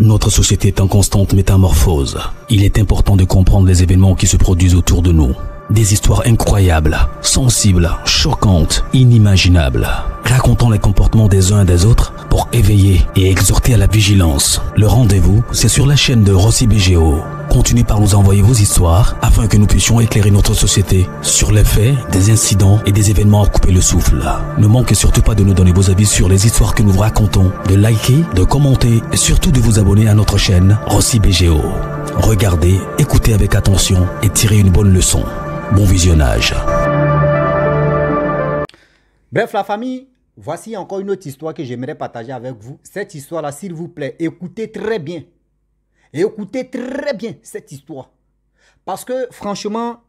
Notre société est en constante métamorphose. Il est important de comprendre les événements qui se produisent autour de nous. Des histoires incroyables, sensibles, choquantes, inimaginables racontant les comportements des uns et des autres pour éveiller et exhorter à la vigilance. Le rendez-vous, c'est sur la chaîne de Rossi BGO. Continuez par nous envoyer vos histoires afin que nous puissions éclairer notre société sur les faits, des incidents et des événements à couper le souffle. Ne manquez surtout pas de nous donner vos avis sur les histoires que nous vous racontons, de liker, de commenter et surtout de vous abonner à notre chaîne Rossi BGO. Regardez, écoutez avec attention et tirez une bonne leçon. Bon visionnage. Bref, la famille, voici encore une autre histoire que j'aimerais partager avec vous. Cette histoire-là, s'il vous plaît, écoutez très bien. Et écoutez très bien cette histoire. Parce que franchement,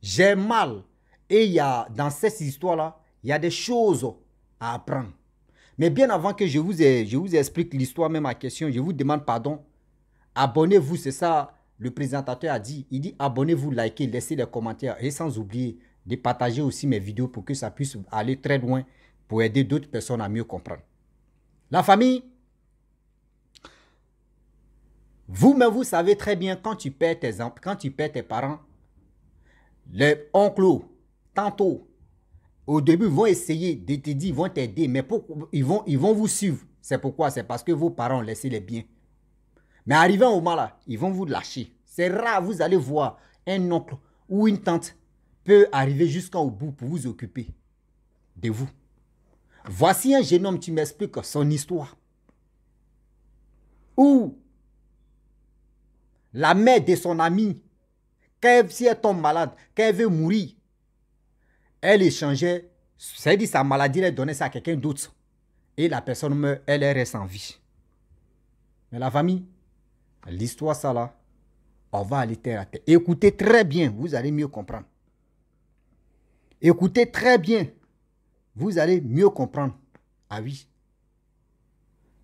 j'ai mal. Et il y a, dans cette histoire-là, il y a des choses à apprendre. Mais bien avant que je vous, je vous explique l'histoire, même ma question, je vous demande pardon. Abonnez-vous, c'est ça le présentateur a dit. Il dit abonnez-vous, likez, laissez les commentaires et sans oublier, de partager aussi mes vidéos pour que ça puisse aller très loin pour aider d'autres personnes à mieux comprendre. La famille, vous, mais vous savez très bien, quand tu perds tes, quand tu perds tes parents, les oncles, tantôt, au début, vont essayer de te dire, vont t'aider, mais ils, vont, ils vont vous suivre. C'est pourquoi C'est parce que vos parents ont laissé les biens. Mais arrivant au moment là, ils vont vous lâcher. C'est rare, vous allez voir un oncle ou une tante peut arriver jusqu'au bout pour vous occuper de vous. Voici un jeune homme, qui m'explique son histoire. Où la mère de son ami, quand si elle tombe malade, quand veut mourir, elle échangeait, cest dit sa maladie, elle donnait ça à quelqu'un d'autre. Et la personne meurt, elle reste en vie. Mais la famille, l'histoire, ça là, on va aller terre à terre. Écoutez très bien, vous allez mieux comprendre. Écoutez très bien. Vous allez mieux comprendre. Ah oui.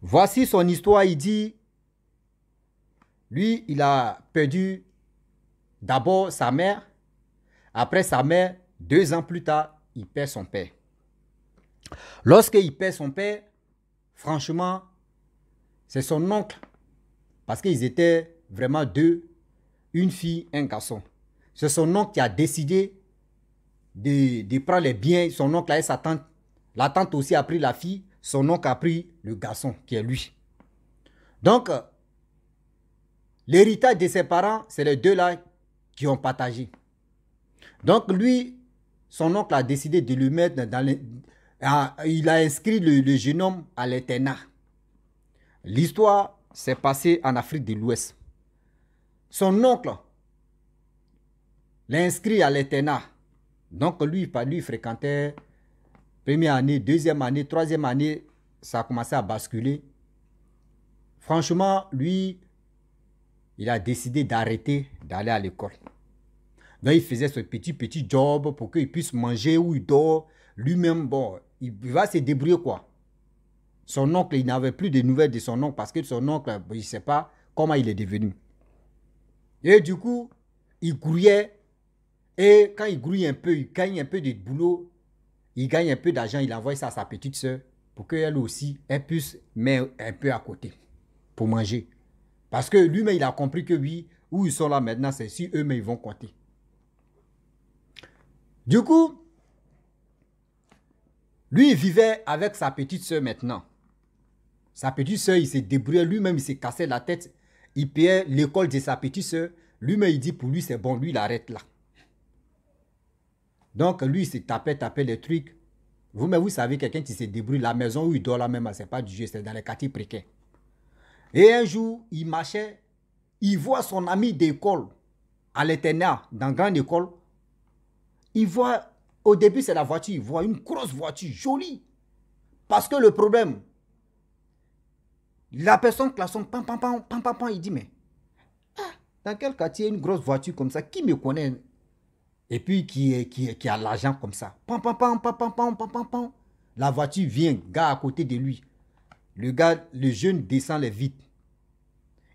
Voici son histoire. Il dit, lui, il a perdu d'abord sa mère. Après sa mère, deux ans plus tard, il perd son père. Lorsqu'il perd son père, franchement, c'est son oncle. Parce qu'ils étaient vraiment deux, une fille, un garçon. C'est son oncle qui a décidé de, prendre les biens. Son oncle et sa tante. La tante aussi a pris la fille. Son oncle a pris le garçon qui est lui. Donc, euh, l'héritage de ses parents, c'est les deux-là qui ont partagé. Donc, lui, son oncle a décidé de lui mettre dans il a inscrit le, génome jeune homme à l'Éténa. L'histoire s'est passée en Afrique de l'Ouest. Son oncle l'a inscrit à l'Éténat donc lui, lui fréquentait première année, deuxième année, troisième année, ça a commencé à basculer. Franchement, lui, il a décidé d'arrêter d'aller à l'école. Donc il faisait ce petit, petit job pour qu'il puisse manger où il dort. Lui-même, bon, il va se débrouiller quoi. Son oncle, il n'avait plus de nouvelles de son oncle parce que son oncle, il ne sait pas comment il est devenu. Et du coup, il courait et quand il grouille un peu, il gagne un peu de boulot, il gagne un peu d'argent, il envoie ça à sa petite soeur pour qu'elle aussi, elle puisse mettre un peu à côté pour manger. Parce que lui-même, il a compris que oui, où ils sont là maintenant, c'est si eux-mêmes, ils vont compter. Du coup, lui, il vivait avec sa petite soeur maintenant. Sa petite soeur, il s'est débrouillé, lui-même, il s'est cassé la tête. Il payait l'école de sa petite soeur. Lui-même, il dit pour lui, c'est bon, lui, il arrête là. Donc, lui, il se tapait, tapait les trucs. Vous, mais vous savez, quelqu'un qui se débrouille, la maison où il dort là même, c'est pas du jeu, c'est dans les quartiers précaires. Et un jour, il marchait, il voit son ami d'école, à l'éternat, dans la grande école. Il voit, au début, c'est la voiture, il voit une grosse voiture, jolie. Parce que le problème, la personne pam, pam, pam, pam, pam, pam, il dit, mais, ah, dans quel quartier une grosse voiture comme ça, qui me connaît et puis qui, qui, qui a l'argent comme ça. Pam, pam, pam, pam, pam, pam, pam, La voiture vient, gars à côté de lui. Le gars, le jeune descend les vite.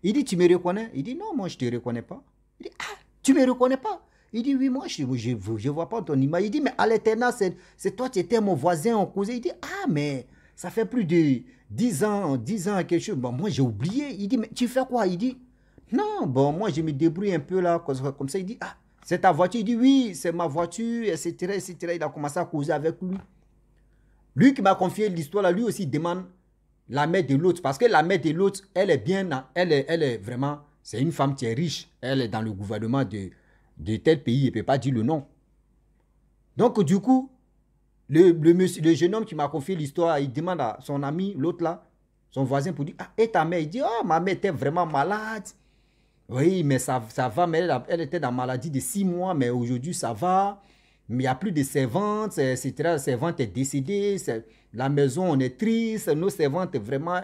Il dit, tu me reconnais Il dit, non, moi, je ne te reconnais pas. Il dit, ah, tu ne me reconnais pas Il dit, oui, moi, je ne vois pas ton image. Il dit, mais à l'éternel, c'est toi, tu étais mon voisin, en cause. Il dit, ah, mais ça fait plus de 10 ans, 10 ans, quelque chose. Bon, moi, j'ai oublié. Il dit, mais tu fais quoi Il dit, non, bon, moi, je me débrouille un peu là, comme ça. Il dit, ah, c'est ta voiture Il dit oui, c'est ma voiture, etc., etc. Il a commencé à causer avec lui. Lui qui m'a confié l'histoire, lui aussi demande la mère de l'autre. Parce que la mère de l'autre, elle est bien, elle est, elle est vraiment, c'est une femme qui est riche. Elle est dans le gouvernement de, de tel pays, elle ne peut pas dire le nom. Donc du coup, le, jeune homme qui m'a confié l'histoire, il demande à son ami, l'autre là, son voisin, pour dire, ah, et ta mère, il dit, oh, ma mère était vraiment malade. Oui, mais ça, ça va, mais elle, était dans la maladie de six mois, mais aujourd'hui ça va. Mais il n'y a plus de servantes, etc. La servante est décédée, la maison, on est triste, nos servantes vraiment.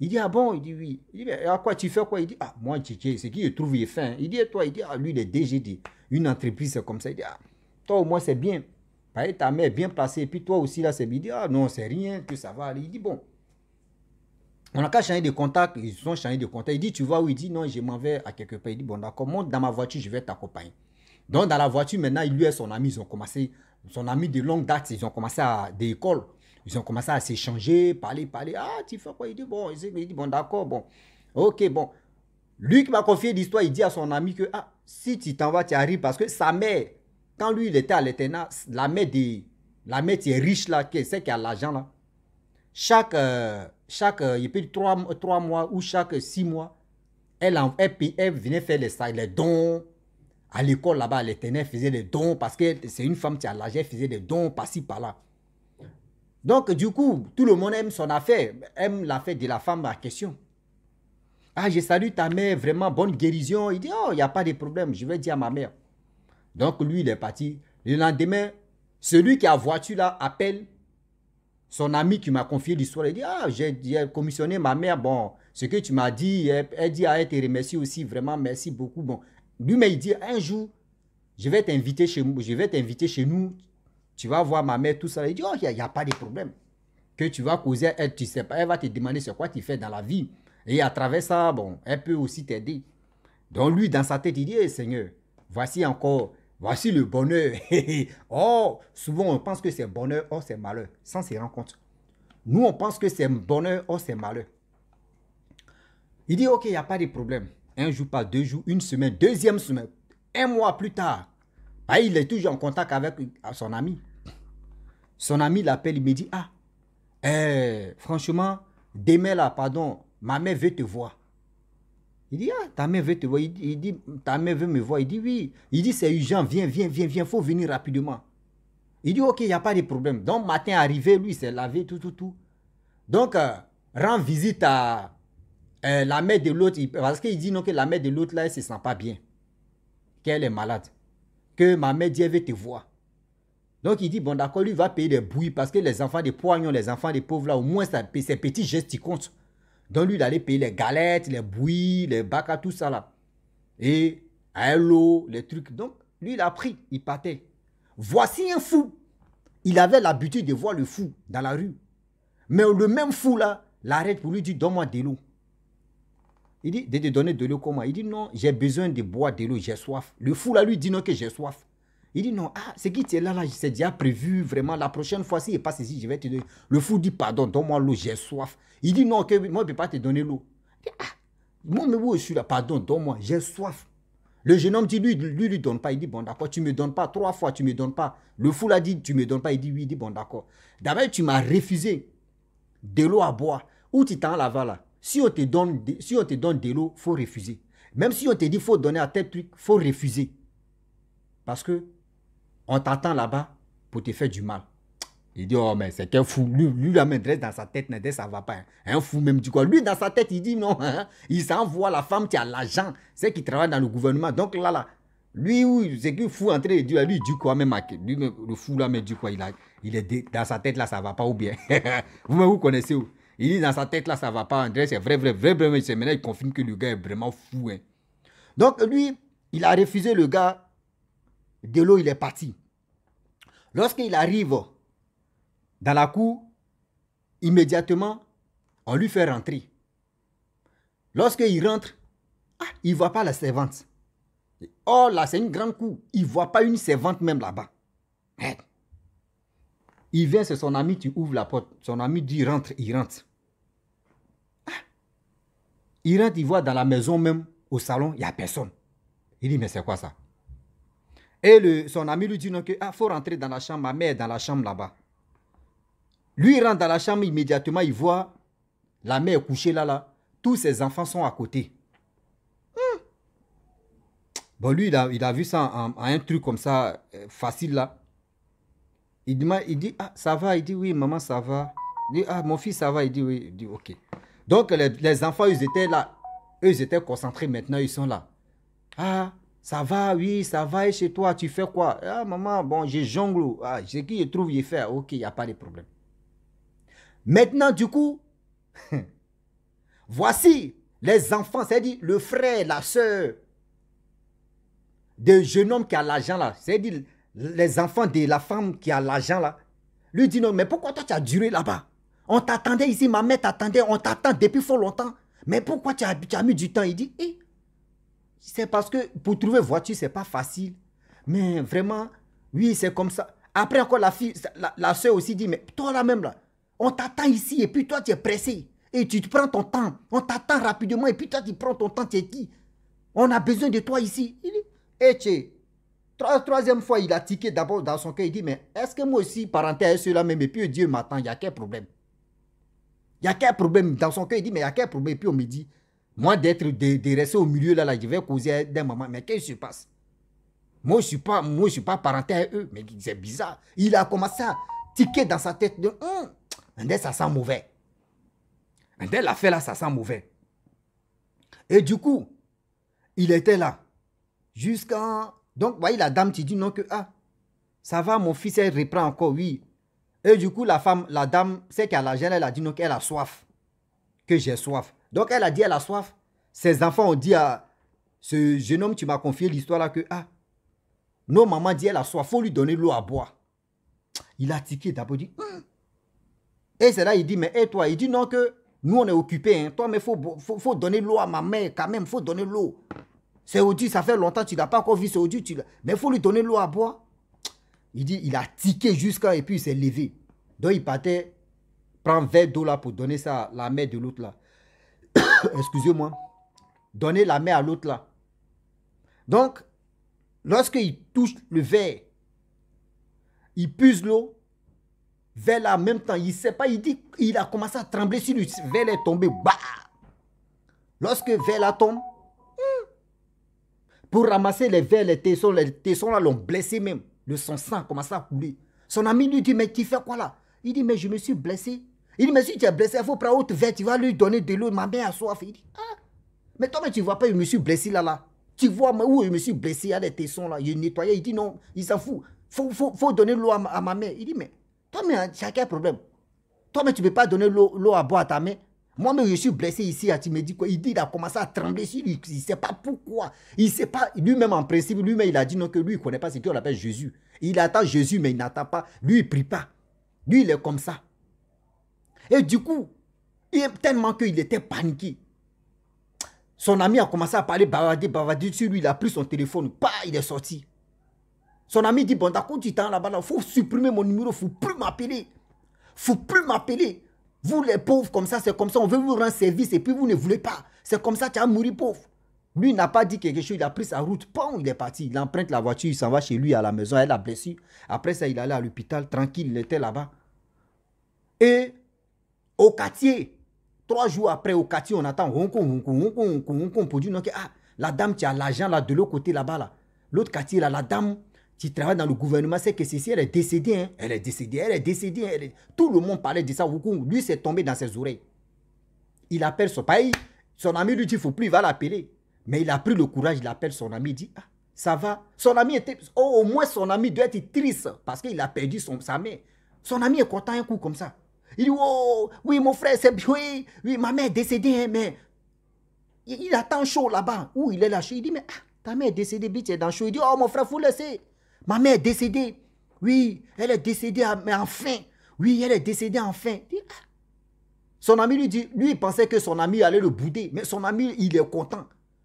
Il dit, ah bon, il dit oui. Il dit, à quoi tu fais quoi Il dit, ah, moi, DJ, c'est qui trouve, il est fin. Il dit, toi, il dit, ah, lui, il est DGD. Une entreprise, comme ça. Il dit, ah, toi, au moins, c'est bien. ta mère est bien placée, puis toi aussi, là, c'est bien. Il dit, ah, non, c'est rien, que ça va Il dit, bon, on a qu'à changer de contact, ils ont changé de contact. Il dit, tu vois où Il dit, non, je m'en vais à quelque part. Il dit, bon, d'accord, monte dans ma voiture, je vais t'accompagner. Donc, dans la voiture, maintenant, il lui et son ami, ils ont commencé, son ami de longue date, ils ont commencé à, des écoles, ils ont commencé à s'échanger, parler, parler. Ah, tu fais quoi Il dit, bon, il dit, bon, d'accord, bon. Ok, bon. Lui qui m'a confié l'histoire, il dit à son ami que, ah, si tu t'en vas, tu arrives parce que sa mère, quand lui, il était à l'éternat, la mère des la mère qui est riche là, qui, celle qui a l'argent là, chaque, euh, chaque, il euh, peut trois, trois mois ou chaque six mois, elle, elle, venait faire les, les dons. À l'école là-bas, les tenait, faisait des dons parce que c'est une femme qui a l'âge, elle faisait des dons par-ci, par-là. Donc, du coup, tout le monde aime son affaire, aime l'affaire de la femme à question. Ah, je salue ta mère, vraiment bonne guérison. Il dit, oh, il n'y a pas de problème, je vais dire à ma mère. Donc, lui, il est parti. Le lendemain, celui qui a voiture là appelle son ami qui m'a confié l'histoire, il dit Ah, j'ai commissionné ma mère. Bon, ce que tu m'as dit, elle, dit Ah, elle te remercie aussi, vraiment, merci beaucoup. Bon, lui-même, il dit Un jour, je vais t'inviter chez, je vais t'inviter chez nous. Tu vas voir ma mère, tout ça. Il dit, oh, il n'y a, pas de problème. Que tu vas causer, elle, tu sais pas, elle va te demander ce quoi tu fais dans la vie. Et à travers ça, bon, elle peut aussi t'aider. Donc lui, dans sa tête, il dit, Seigneur, voici encore Voici le bonheur. oh, souvent on pense que c'est bonheur, oh c'est malheur, sans se rendre compte. Nous, on pense que c'est bonheur, oh c'est malheur. Il dit, ok, il n'y a pas de problème. Un jour, pas deux jours, une semaine, deuxième semaine, un mois plus tard. Bah, il est toujours en contact avec euh, son ami. Son ami l'appelle, il me dit, ah, euh, franchement, demain là, pardon, ma mère veut te voir. Il dit, ah, ta mère veut te voir. Il, dit, ta mère veut me voir. Il dit, oui. Il dit, c'est urgent, viens, viens, viens, viens, faut venir rapidement. Il dit, ok, il n'y a pas de problème. Donc, matin arrivé, lui, s'est lavé, tout, tout, tout. Donc, euh, rend visite à euh, la mère de l'autre, parce qu'il dit non que la mère de l'autre, là, elle ne se sent pas bien, qu'elle est malade, que ma mère dit, elle veut te voir. Donc, il dit, bon, d'accord, lui va payer des bruits parce que les enfants des poignons, les enfants des pauvres, là, au moins, ça, ces petits gestes, ils comptent. Donc lui, il allait payer les galettes, les bouillies, les bacs tout ça là. Et un lot, les trucs. Donc lui, il a pris, il partait. Voici un fou. Il avait l'habitude de voir le fou dans la rue. Mais le même fou là l'arrête pour lui dire Donne-moi de l'eau. Il dit De te donner de l'eau comment Il dit Non, j'ai besoin de boire de l'eau, j'ai soif. Le fou là lui dit Non, que j'ai soif. Il dit non, ah, c'est qui tu es là, là, c'est déjà prévu, vraiment, la prochaine fois, s'il si pas ceci je vais te donner. Le fou dit, pardon, donne-moi l'eau, j'ai soif. Il dit non, moi, je ne peux pas te donner l'eau. Ah, moi, mais où je suis là, pardon, donne-moi, j'ai soif. Le jeune homme dit, lui, lui, lui donne pas. Il dit, bon, d'accord, tu ne me donnes pas. Trois fois, tu ne me donnes pas. Le fou l'a dit, tu ne me donnes pas. Il dit, oui, il dit, bon, d'accord. D'abord, tu m'as refusé de l'eau à boire. Où tu t'en là Si on te donne, si on te donne de l'eau, faut refuser. Même si on te dit, faut donner à tel truc, faut refuser. Parce que on t'attend là-bas pour te faire du mal. Il dit, oh, mais c'est qu'un fou. Lui, la la dresse dans sa tête, ça va pas. Hein. Un fou même, du quoi. Lui, dans sa tête, il dit non. Hein. Il s'envoie la femme qui a l'argent, c'est qui travaille dans le gouvernement. Donc là, là, lui, c'est que fou entré, lui, il dit quoi, même, le fou là, mais du quoi, il, il est dans sa tête là, ça va pas ou bien. vous, vous connaissez où Il dit dans sa tête là, ça va pas, André, c'est vrai, vrai, vrai, maintenant, il confirme que le gars est vraiment fou. Hein. Donc lui, il a refusé le gars l'eau il est parti. Lorsqu'il arrive dans la cour, immédiatement, on lui fait rentrer. Lorsqu'il rentre, ah, il ne voit pas la servante. Oh là, c'est une grande cour. Il ne voit pas une servante même là-bas. Il vient, c'est son ami, tu ouvres la porte. Son ami dit rentre, il rentre. Ah, il rentre, il voit dans la maison même, au salon, il n'y a personne. Il dit, mais c'est quoi ça et son ami lui dit non ah, faut rentrer dans la chambre, ma mère est dans la chambre là-bas. Lui il rentre dans la chambre immédiatement, il voit la mère couchée là là, tous ses enfants sont à côté. Hein? Bon lui il a, il a vu ça en, un truc comme ça euh, facile là. Il dit, il dit ah ça va, il dit oui maman ça va. Il dit ah mon fils ça va, il dit oui, il dit ok. Donc les, les enfants ils étaient là, eux ils étaient concentrés maintenant ils sont là. Ah ça va, oui, ça va, et chez toi, tu fais quoi Ah, maman, bon, je jongle. Ah, c'est qui je trouve, je fais. Ok, il n'y a pas de problème. Maintenant, du coup, voici les enfants, c'est-à-dire le frère, la soeur de jeune homme qui a l'argent là, c'est-à-dire les enfants de la femme qui a l'argent là, lui dit non, mais pourquoi toi tu as duré là-bas On t'attendait ici, ma mère t'attendait, on t'attend depuis fort longtemps. Mais pourquoi tu as, tu as mis du temps Il dit, eh, c'est parce que pour trouver voiture, c'est pas facile. Mais vraiment, oui, c'est comme ça. Après encore, la fille, la, soeur aussi dit, mais toi là-même, là, on t'attend ici et puis toi, tu es pressé. Et tu te prends ton temps. On t'attend rapidement et puis toi, tu prends ton temps, tu es qui On a besoin de toi ici. Il dit, et eh, tu Troisième fois, il a tiqué d'abord dans son cœur. Il dit, mais est-ce que moi aussi, parenthèse, cela même, et puis Dieu m'attend, il y a quel problème Il y a quel problème dans son cœur Il dit, mais il y a quel problème Et puis on me dit, moi, d'être, de, rester au milieu là, là je vais causer d'un moment. Mais qu'est-ce qui se passe Moi, je ne suis, suis pas parenté à eux. Mais c'est bizarre. Il a commencé à tiquer dans sa tête de hum, ça sent mauvais. Dès l'affaire là, ça sent mauvais. Et du coup, il était là. Jusqu'à. Donc, voyez, la dame, tu dis non que ah, ça va, mon fils, elle reprend encore, oui. Et du coup, la femme, la dame, c'est qu'à la gêne, elle a dit non qu'elle a soif. Que j'ai soif. Donc elle a dit, elle a soif. Ses enfants ont dit à ce jeune homme, tu m'as confié l'histoire là que, ah, nos mamans dit, elle a soif, faut lui donner l'eau à boire. Il a tiqué d'abord, dit, hum. et c'est là, il dit, mais et toi, il dit non que nous on est occupés, hein. toi, mais faut, faut, donner l'eau à ma mère quand même, faut donner l'eau. C'est odieux, ça fait longtemps, tu n'as pas encore vu ce Odie, mais il faut lui donner l'eau à boire. Il dit, il a tiqué jusqu'à, et puis il s'est levé. Donc il partait prend 20 dollars là pour donner ça à la mère de l'autre là. excusez-moi, donner la main à l'autre là. Donc, lorsqu'il touche le verre, il puise l'eau vers là en même temps. Il ne sait pas, il dit, il a commencé à trembler sur lui. Vers est tombé, bah! Lorsque verre là tombe, hmm, pour ramasser les verres, les tessons, les tessons là l'ont blessé même. Le son sang a commencé à couler. Son ami lui dit, mais tu fais quoi là Il dit, mais je me suis blessé. Il dit, mais si tu es blessé, il faut prendre autre verre, tu vas lui donner de l'eau, ma mère a soif. Il dit, ah, mais toi, mais tu ne vois pas, je me suis blessé là, là. Tu vois, où je me suis blessé, il y a des tessons là, il nettoyé. Il dit, non, il s'en fout. Faut, faut, faut donner l'eau à, ma mère. Il dit, mais toi, mais quel hein, problème. Toi, mais tu ne peux pas donner l'eau à boire à ta mère. moi mais je suis blessé ici. Hein, tu me dis quoi Il dit, il a commencé à trembler sur Il ne sait pas pourquoi. Il sait pas. Lui-même, en principe, lui-même, il a dit non, que lui, il ne connaît pas ce qu'on appelle Jésus. Il attend Jésus, mais il n'attend pas. Lui, il ne prie pas. Lui, il est comme ça. Et du coup, tellement qu'il était paniqué. Son ami a commencé à parler bavarder, bavarder sur lui. Il a pris son téléphone. Pas, il est sorti. Son ami dit, bon, d'accord, tu t'en là-bas, il faut supprimer mon numéro, il faut plus m'appeler. faut plus m'appeler. Vous les pauvres, comme ça, c'est comme ça, on veut vous rendre service et puis vous ne voulez pas. C'est comme ça, tu as mouru pauvre. Lui n'a pas dit quelque chose, il a pris sa route, pa il est parti. Il emprunte la voiture, il s'en va chez lui à la maison, elle a blessé. Après ça, il allait à l'hôpital, tranquille, il était là-bas. Et au quartier. Trois jours après, au quartier, on attend. la dame, qui a l'argent là, de l'autre côté là-bas. Là. L'autre quartier, là, la dame qui travaille dans le gouvernement, c'est que ceci, elle est décédée. Hein. Elle est décédée, elle est décédée. Tout le monde parlait de ça. Lui, c'est tombé dans ses oreilles. Il appelle son pays. Son ami lui dit, il ne faut plus, il va l'appeler. Mais il a pris le courage, il appelle son ami, il dit, ah, ça va. Son ami était, oh, au moins son ami doit être triste parce qu'il a perdu son, sa mère. Son ami est content un coup comme ça. Il dit, oh, oui, mon frère, c'est bien. Oui, ma mère est décédée, hein, mais il, a attend chaud là-bas. Où il est là Il dit, mais ah, ta mère est décédée, bitch, elle est dans chaud. Il dit, oh, mon frère, faut laisser. Ma mère est décédée. Oui, elle est décédée, ah, mais enfin. Oui, elle est décédée enfin. Ah. Son ami lui dit, lui, il pensait que son ami allait le bouder, mais son ami, il est content.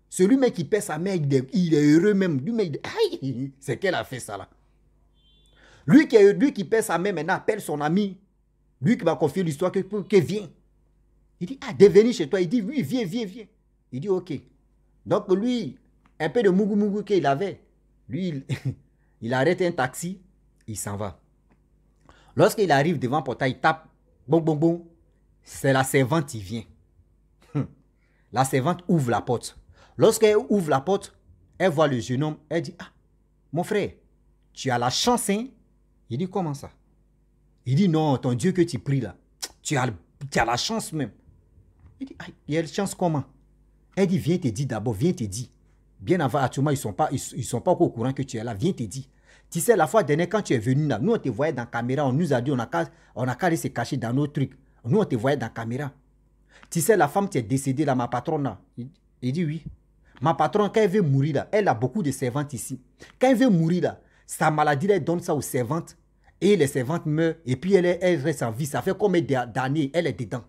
Celui-même qui perd sa mère, il est, heureux même. Lui-même, c'est qu'elle a fait ça là. Lui qui, lui qui perd sa mère maintenant appelle son ami lui qui m'a confié l'histoire, que, que vient. Il dit, ah, devenir chez toi. Il dit, oui, viens, viens, viens. Il dit, ok. Donc lui, un peu de mougou-mougou qu'il avait, lui, il, arrête un taxi, il s'en va. Lorsqu'il arrive devant portail, il tape, bon, bon, bon. C'est la servante qui vient. Hum. La servante ouvre la porte. Lorsqu'elle ouvre la porte, elle voit le jeune homme, elle dit, ah, mon frère, tu as la chance, hein? Il dit, comment ça il dit non, ton Dieu que tu pries là, tu as, tu as la chance même. Il dit, il y a la chance comment Elle dit, viens te dire d'abord, viens te dire. Bien avant, actuellement, ils ne sont, pas, ils, sont pas au courant que tu es là, viens te dire. Tu sais, la fois dernière, quand tu es venu là, nous on te voyait dans la caméra, on nous a dit, on a qu'à on se cacher dans nos trucs. Nous on te voyait dans la caméra. Tu sais, la femme qui est décédée là, ma patronne là, il, il dit oui. Ma patronne, quand elle veut mourir là, elle a beaucoup de servantes ici. Quand elle veut mourir là, sa maladie, elle donne ça aux servantes et les servantes meurent et puis elle, reste en vie. Ça fait combien d'années elle est dedans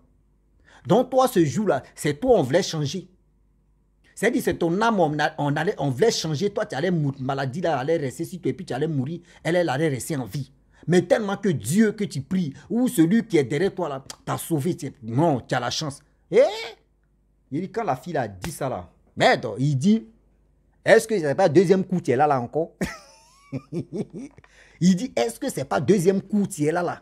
Donc toi, ce jour-là, c'est toi, on voulait changer. C'est-à-dire, c'est ton âme, on, voulait changer. Toi, tu allais mourir, maladie, là, allait rester sur et puis tu allais mourir. Elle, allait rester en vie. Mais tellement que Dieu que tu pries, ou celui qui est derrière toi, là, t'a sauvé. Non, tu as la chance. Et eh? il dit, quand la fille a dit ça, là, merde, il dit, est-ce que c'est pas deuxième coup, tu es là, là encore il dit, est-ce que c'est pas deuxième courtier là là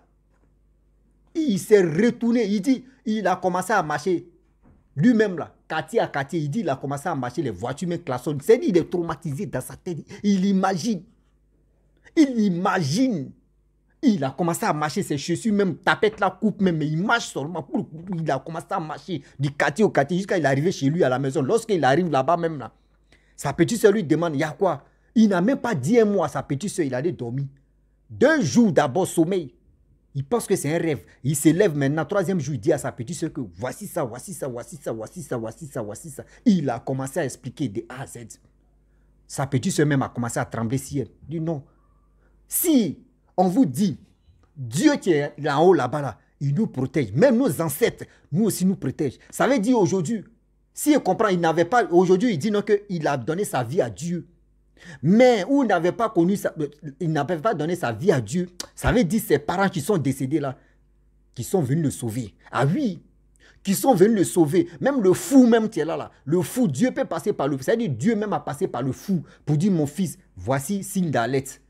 Il s'est retourné, il dit, il a commencé à marcher. Lui-même là, quartier à quartier, il dit, il a commencé à marcher les voitures, mais klaxonnent. C'est dit, il est traumatisé dans sa tête. Il imagine. Il imagine. Il a commencé à marcher ses chaussures, même tapette la coupe, même mais il marche seulement. Il a commencé à marcher du quartier au quartier jusqu'à il est arrivé chez lui à la maison. Lorsqu'il arrive là-bas même là, sa petite sœur lui demande, il y a quoi il n'a même pas dit un mot à sa petite soeur, il allait dormir. Deux jours d'abord sommeil. Il pense que c'est un rêve. Il se lève maintenant, troisième jour, il dit à sa petite soeur que voici ça, voici ça, voici ça, voici ça, voici ça, voici ça. Il a commencé à expliquer de A à Z. Sa petite soeur même a commencé à trembler si elle dit non. Si on vous dit, Dieu qui est là-haut, là-bas, là, il nous protège. Même nos ancêtres, nous aussi nous protègent. Ça veut dire aujourd'hui, si on comprend, il n'avait pas, aujourd'hui, il dit non, qu'il a donné sa vie à Dieu mais où n'avait pas connu, euh, il n'avait pas donné sa vie à Dieu, ça veut dire ses parents qui sont décédés là, qui sont venus le sauver. Ah oui, qui sont venus le sauver. Même le fou même qui est là, là. Le fou, Dieu peut passer par le fou. C'est-à-dire Dieu même a passé par le fou pour dire, mon fils, voici signe d'alerte.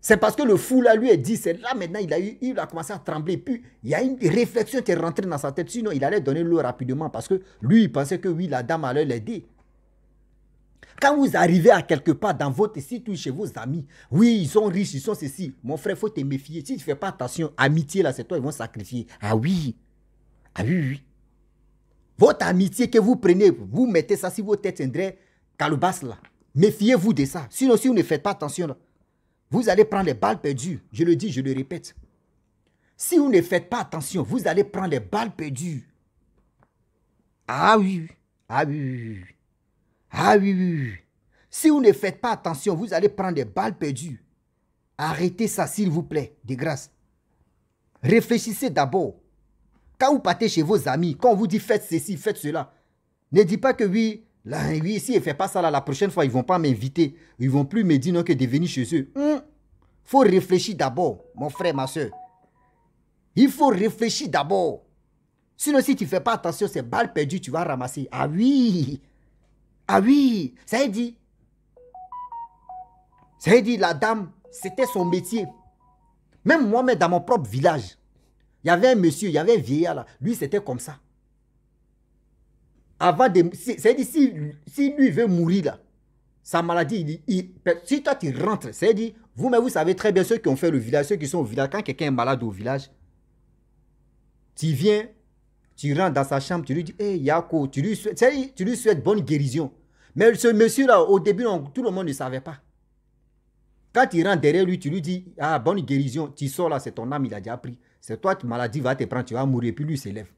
C'est parce que le fou là lui a dit, c'est là maintenant, il a, eu, il a commencé à trembler. Puis il y a une réflexion qui est rentrée dans sa tête. Sinon, il allait donner l'eau rapidement parce que lui, il pensait que oui, la dame allait l'aider. Quand vous arrivez à quelque part dans votre site ou chez vos amis, oui, ils sont riches, ils sont ceci. Mon frère, faut te méfier. Si tu ne fais pas attention, amitié, là, c'est toi, ils vont sacrifier. Ah oui. Ah oui, oui. Votre amitié que vous prenez, vous mettez ça si vos têtes, là. Méfiez-vous de ça. Sinon, si vous ne faites pas attention, vous allez prendre les balles perdues. Je le dis, je le répète. Si vous ne faites pas attention, vous allez prendre les balles perdues. Ah oui, ah oui, oui, oui. Ah oui, oui, oui. Si vous ne faites pas attention, vous allez prendre des balles perdues. Arrêtez ça, s'il vous plaît, de grâce. Réfléchissez d'abord. Quand vous partez chez vos amis, quand on vous dit faites ceci, faites cela, ne dites pas que oui, là, oui, si ne fait pas ça, là, la prochaine fois, ils ne vont pas m'inviter. Ils ne vont plus me dire non que de venir chez eux. Il hum? faut réfléchir d'abord, mon frère, ma soeur. Il faut réfléchir d'abord. Sinon, si tu ne fais pas attention, ces balles perdues, tu vas ramasser. Ah oui, ah oui, ça dit. Ça dit, la dame, c'était son métier. Même moi, mais dans mon propre village, il y avait un monsieur, il y avait un vieillard là. Lui, c'était comme ça. Avant de. cest dit, si, si, lui veut mourir là, sa maladie, il, si toi tu rentres, cest dit. vous, mais vous savez très bien ceux qui ont fait le village, ceux qui sont au village, quand quelqu'un est malade au village, tu viens, tu rentres dans sa chambre, tu lui dis, hé hey, Yako, tu lui, souhaites, tu lui souhaites bonne guérison. Mais ce monsieur-là, au début, tout le monde ne savait pas. Quand il rentre derrière lui, tu lui dis, ah, bonne guérison, tu sors là, c'est ton âme, il a déjà pris. C'est toi, ta maladie va te prendre, tu vas mourir. Puis lui, s'élève.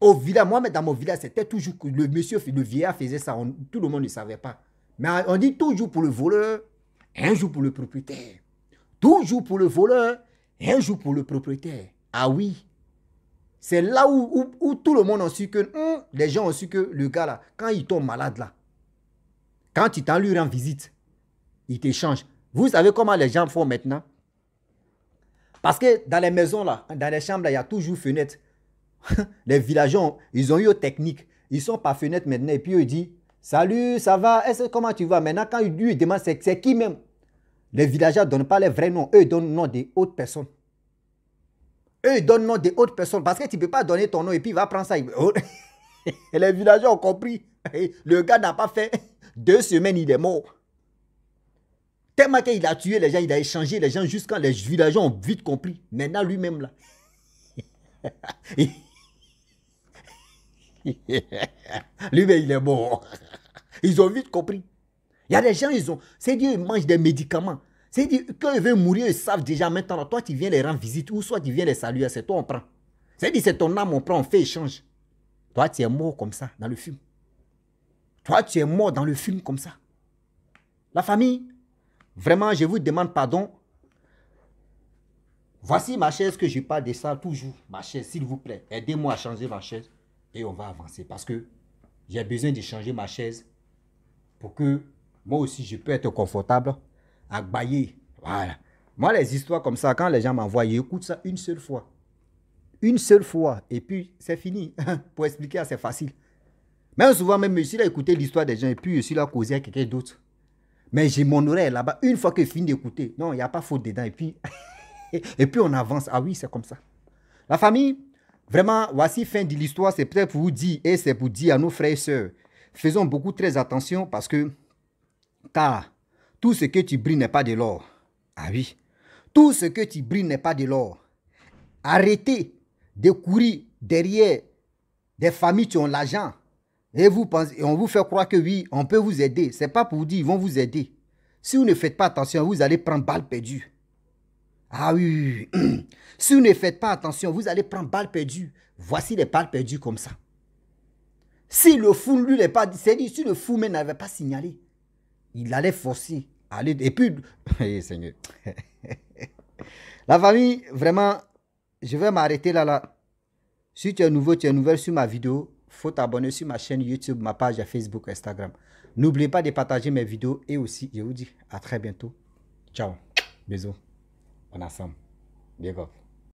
Au village, moi, mais dans mon village, c'était toujours le monsieur, le vieillard faisait ça, tout le monde ne savait pas. Mais on dit toujours pour le voleur, un jour pour le propriétaire. Toujours pour le voleur, un jour pour le propriétaire. Ah oui, c'est là où, tout le monde a su que, hmm, les gens ont su que le gars là, quand il tombe malade là, quand tu t'en lui rend visite, il t'échange. Vous savez comment les gens font maintenant Parce que dans les maisons là, dans les chambres il y a toujours fenêtre. les villageois, ils ont eu technique. Ils sont par fenêtres maintenant et puis ils disent Salut, ça va comment tu vas Maintenant, quand ils lui demandent c'est qui même Les villageois ne donnent pas les vrais noms. Eux, ils donnent le nom des autres personnes. Eux, ils donnent nom des autres personnes parce que tu ne peux pas donner ton nom et puis il va prendre ça. Et les villageois ont compris. Le gars n'a pas fait deux semaines, il est mort. Tellement qu'il a tué les gens, il a échangé les gens jusqu'à les villageois ont vite compris. Maintenant, lui-même, là. lui-même, il est mort. Ils ont vite compris. Il y a des gens, ils ont. C'est Dieu, ils mangent des médicaments. C'est-à-dire, quand ils veulent mourir, ils savent déjà maintenant. Toi, tu viens les rendre visite ou soit tu viens les saluer. C'est toi, on prend. C'est-à-dire, c'est ton âme, on prend, on fait échange. Toi, tu es mort comme ça, dans le film. Toi, tu es mort dans le film comme ça. La famille, vraiment, je vous demande pardon. Voici ma chaise que je parle de ça toujours. Ma chaise, s'il vous plaît, aidez-moi à changer ma chaise et on va avancer parce que j'ai besoin de changer ma chaise pour que moi aussi je puisse être confortable Agbaillé. Voilà. Moi, les histoires comme ça, quand les gens m'envoient, ils écoutent ça une seule fois. Une seule fois. Et puis, c'est fini. Pour expliquer, c'est facile. Même souvent, même, je suis là à écouter l'histoire des gens et puis je suis là à causer à quelqu'un d'autre. Mais j'ai mon oreille là-bas. Une fois que je finis d'écouter, non, il n'y a pas faute dedans. Et puis, et puis on avance. Ah oui, c'est comme ça. La famille, vraiment, voici fin de l'histoire. C'est peut-être pour vous dire, et c'est pour dire à nos frères et sœurs, faisons beaucoup très attention parce que, car, tout ce que tu brilles n'est pas de l'or. Ah oui. Tout ce que tu brilles n'est pas de l'or. Arrêtez de courir derrière des familles qui ont l'argent. Et vous pensez, on vous fait croire que oui, on peut vous aider. n'est pas pour vous dire, ils vont vous aider. Si vous ne faites pas attention, vous allez prendre balle perdue. Ah oui, si vous ne faites pas attention, vous allez prendre balle perdue. Voici les balles perdues comme ça. Si le fou, lui, n'est pas, c'est si le fou n'avait pas signalé, il allait forcer. Aller, et puis, Oui, Seigneur. la famille, vraiment, je vais m'arrêter là, là. Si tu es nouveau, tu es nouvelle sur ma vidéo, faut t'abonner sur ma chaîne YouTube, ma page Facebook, Instagram. N'oubliez pas de partager mes vidéos et aussi, je vous dis à très bientôt. Ciao. Bisous. On ensemble. Bien go.